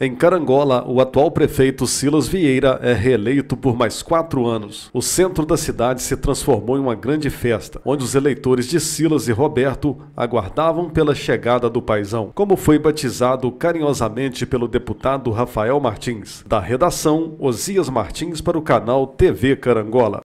Em Carangola, o atual prefeito Silas Vieira é reeleito por mais quatro anos. O centro da cidade se transformou em uma grande festa, onde os eleitores de Silas e Roberto aguardavam pela chegada do paisão, como foi batizado carinhosamente pelo deputado Rafael Martins. Da redação, Osias Martins para o canal TV Carangola.